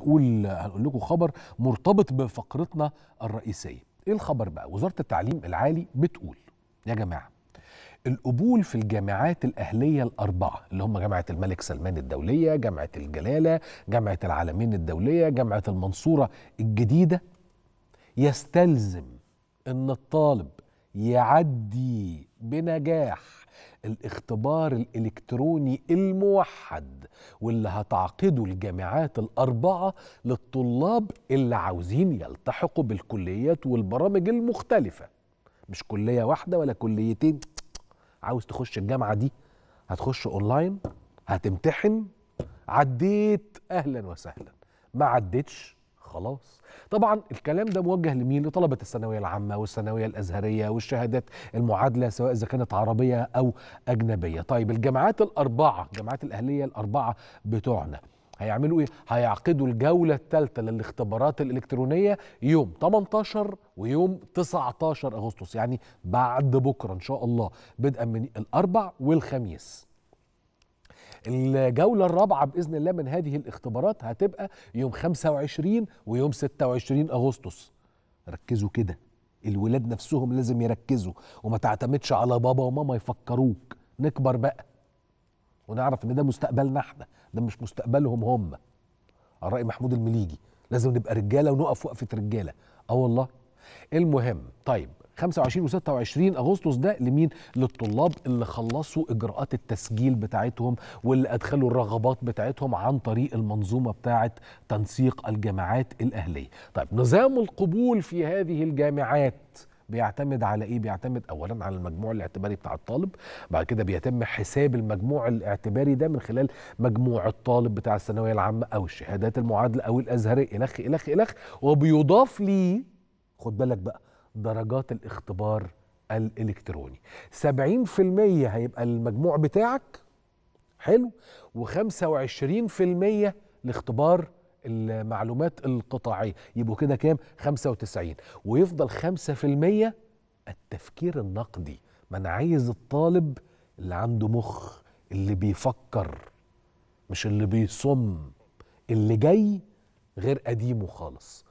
هنقول هنقول لكم خبر مرتبط بفقرتنا الرئيسيه ايه الخبر بقى وزاره التعليم العالي بتقول يا جماعه القبول في الجامعات الأهلية الأربعة اللي هم جامعة الملك سلمان الدولية جامعة الجلالة جامعة العالمين الدولية جامعة المنصورة الجديدة يستلزم أن الطالب يعدي بنجاح الاختبار الالكتروني الموحد واللي هتعقده الجامعات الاربعه للطلاب اللي عاوزين يلتحقوا بالكليات والبرامج المختلفه مش كليه واحده ولا كليتين عاوز تخش الجامعه دي هتخش اونلاين هتمتحن عديت اهلا وسهلا ما عدتش خلاص طبعا الكلام ده موجه لمين لطلبه الثانويه العامه والثانويه الازهريه والشهادات المعادله سواء اذا كانت عربيه او اجنبيه طيب الجامعات الاربعه الجامعات الاهليه الاربعه بتوعنا هيعملوا ايه؟ هيعقدوا الجوله الثالثه للاختبارات الالكترونيه يوم 18 ويوم 19 اغسطس يعني بعد بكره ان شاء الله بدءا من الاربع والخميس. الجوله الرابعه باذن الله من هذه الاختبارات هتبقى يوم 25 ويوم 26 اغسطس ركزوا كده الولاد نفسهم لازم يركزوا وما تعتمدش على بابا وماما يفكروك نكبر بقى ونعرف ان ده مستقبلنا احنا ده مش مستقبلهم هم الرأي محمود المليجي لازم نبقى رجاله ونقف وقفه رجاله اه والله المهم طيب 25 و26 اغسطس ده لمين للطلاب اللي خلصوا اجراءات التسجيل بتاعتهم واللي ادخلوا الرغبات بتاعتهم عن طريق المنظومه بتاعه تنسيق الجامعات الاهليه طيب نظام القبول في هذه الجامعات بيعتمد على ايه بيعتمد اولا على المجموع الاعتباري بتاع الطالب بعد كده بيتم حساب المجموع الاعتباري ده من خلال مجموع الطالب بتاع الثانويه العامه او الشهادات المعادله او الازهريه الخ الخ الخ وبيضاف ليه خد بالك بقى درجات الاختبار الالكتروني 70% هيبقى المجموع بتاعك حلو و25% لاختبار المعلومات القطاعيه يبقوا كده كام 95 ويفضل 5% التفكير النقدي ما انا عايز الطالب اللي عنده مخ اللي بيفكر مش اللي بيصم اللي جاي غير قديمه خالص